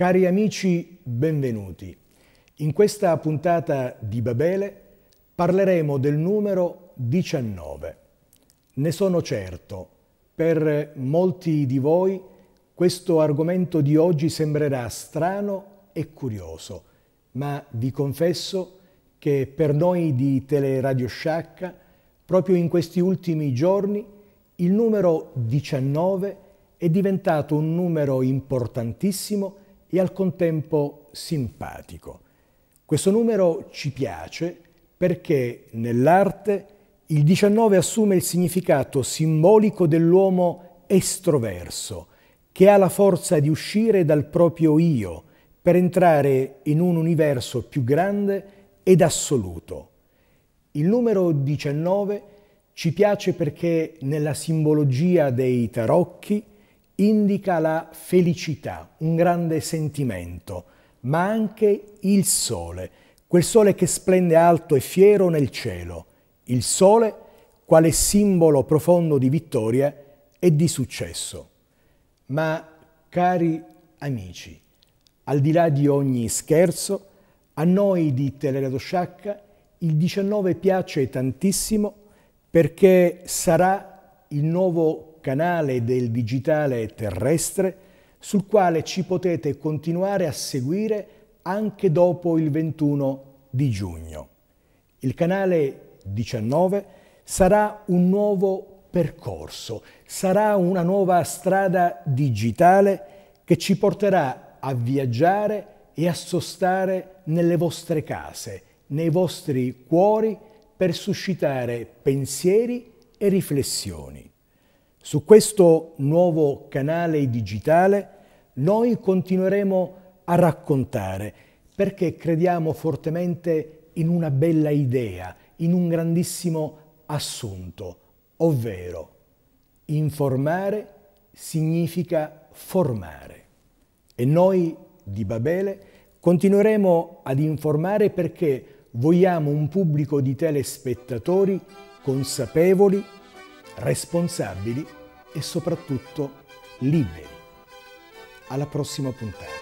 Cari amici, benvenuti. In questa puntata di Babele parleremo del numero 19. Ne sono certo, per molti di voi questo argomento di oggi sembrerà strano e curioso, ma vi confesso che per noi di Teleradio Sciacca, proprio in questi ultimi giorni, il numero 19 è diventato un numero importantissimo e al contempo simpatico. Questo numero ci piace perché nell'arte il 19 assume il significato simbolico dell'uomo estroverso, che ha la forza di uscire dal proprio io per entrare in un universo più grande ed assoluto. Il numero 19 ci piace perché nella simbologia dei tarocchi indica la felicità, un grande sentimento, ma anche il sole, quel sole che splende alto e fiero nel cielo, il sole quale simbolo profondo di vittoria e di successo. Ma, cari amici, al di là di ogni scherzo, a noi di Teleradio Sciacca il 19 piace tantissimo perché sarà il nuovo canale del digitale terrestre sul quale ci potete continuare a seguire anche dopo il 21 di giugno. Il canale 19 sarà un nuovo percorso, sarà una nuova strada digitale che ci porterà a viaggiare e a sostare nelle vostre case, nei vostri cuori per suscitare pensieri e riflessioni. Su questo nuovo canale digitale noi continueremo a raccontare perché crediamo fortemente in una bella idea, in un grandissimo assunto, ovvero informare significa formare. E noi di Babele continueremo ad informare perché vogliamo un pubblico di telespettatori consapevoli responsabili e soprattutto liberi. Alla prossima puntata.